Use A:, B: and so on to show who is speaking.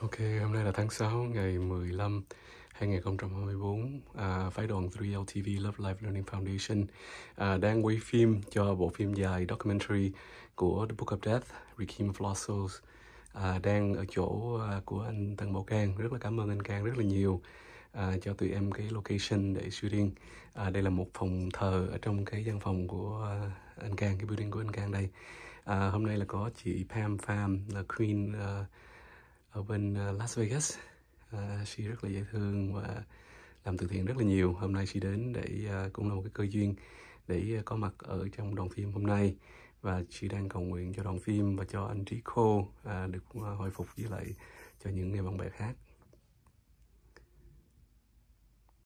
A: Ok, hôm nay là tháng 6, ngày 15, 2024. À, phái đoàn 3LTV Love Life Learning Foundation à, đang quay phim cho bộ phim dài documentary của The Book of Death, Rikim Flossos. À, đang ở chỗ à, của anh Tăng Bảo Cang. Rất là cảm ơn anh Cang rất là nhiều à, cho tụi em cái location để shooting. À, đây là một phòng thờ ở trong cái văn phòng của à, anh Cang, cái building của anh Cang đây. À, hôm nay là có chị Pam Pham, là Queen... À, ở bên ờ, Las Vegas à, she rất là dễ thương và làm từ thiện rất là nhiều hôm nay she đến để à, cũng là một cái cơ duyên để có mặt ở trong đoàn phim hôm nay và chị đang cầu nguyện cho đoàn phim và cho anh Trí Khô à, được hồi phục với lại cho những người bạn bè khác